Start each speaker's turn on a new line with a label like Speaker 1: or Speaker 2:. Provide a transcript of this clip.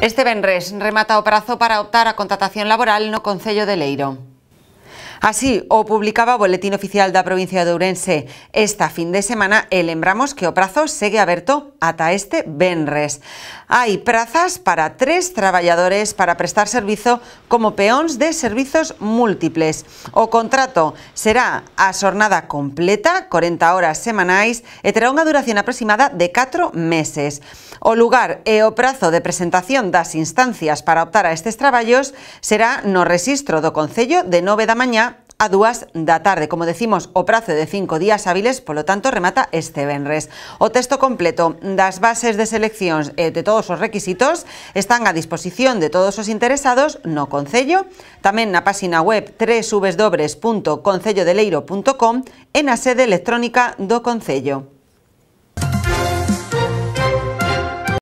Speaker 1: Este venres remata o prazo para optar a contratación laboral no Concello de Leiro. Así ah, o publicaba o Boletín Oficial da provincia de Ourense esta fin de semana e lembramos que o prazo segue aberto ata este venres. Hai prazas para tres traballadores para prestar servizo como peóns de servizos múltiples. O contrato será a xornada completa, 40 horas semanais, e terá unha duración aproximada de 4 meses. O lugar e o prazo de presentación das instancias para optar a estes traballos será no rexistro do Concello de 9 da mañá a duas da tarde, como decimos, o prazo de cinco días hábiles, por lo tanto, remata este venres. O texto completo las bases de selección eh, de todos los requisitos están a disposición de todos los interesados no Concello, tamén la página web www.concellodeleiro.com en la sede electrónica do Concello.